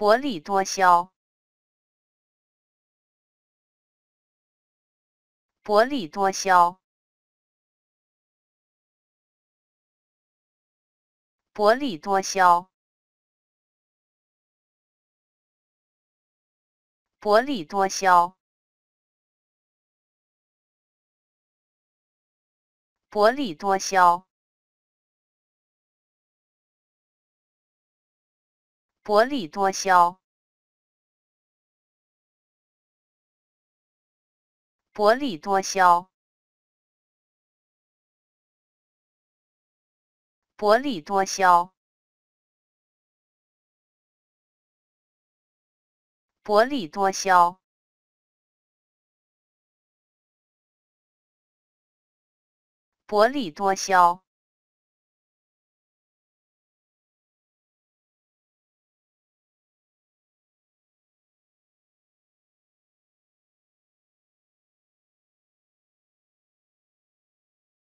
薄利多销，薄利多销，薄利多销，薄利多销，薄利多销。薄利多销，薄利多销，薄利多销，薄利多销，薄利多销。